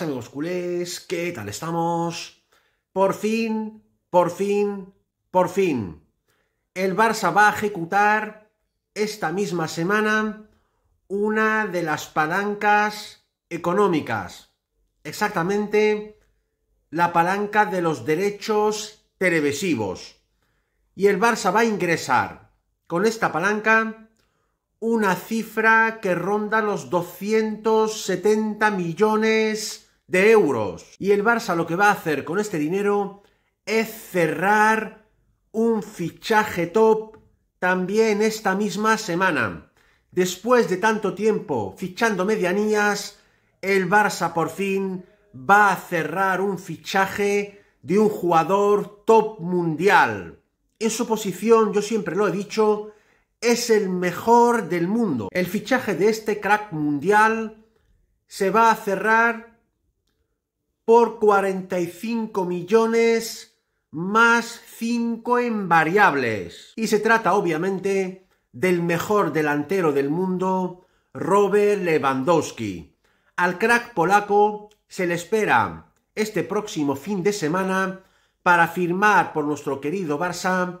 amigos culés, ¿qué tal estamos? Por fin, por fin, por fin. El Barça va a ejecutar esta misma semana una de las palancas económicas. Exactamente, la palanca de los derechos televisivos. Y el Barça va a ingresar con esta palanca una cifra que ronda los 270 millones de euros. Y el Barça lo que va a hacer con este dinero es cerrar un fichaje top también esta misma semana. Después de tanto tiempo fichando medianías, el Barça por fin va a cerrar un fichaje de un jugador top mundial. En su posición, yo siempre lo he dicho, es el mejor del mundo. El fichaje de este crack mundial se va a cerrar por 45 millones más 5 en variables. Y se trata obviamente del mejor delantero del mundo, Robert Lewandowski. Al crack polaco se le espera este próximo fin de semana para firmar por nuestro querido Barça